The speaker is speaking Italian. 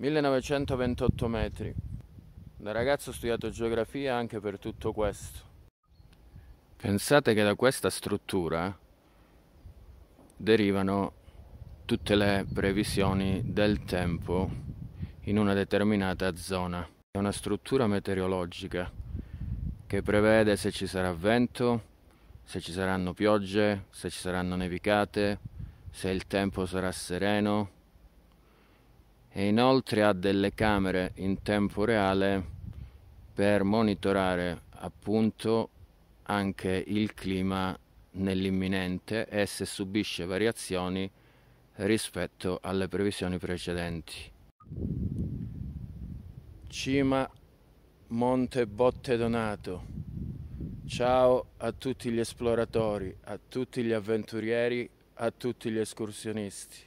1928 metri. Da ragazzo ho studiato geografia anche per tutto questo. Pensate che da questa struttura derivano tutte le previsioni del tempo in una determinata zona. È una struttura meteorologica che prevede se ci sarà vento, se ci saranno piogge, se ci saranno nevicate, se il tempo sarà sereno, e inoltre ha delle camere in tempo reale per monitorare appunto anche il clima nell'imminente e se subisce variazioni rispetto alle previsioni precedenti. Cima Monte Botte Donato. Ciao a tutti gli esploratori, a tutti gli avventurieri, a tutti gli escursionisti.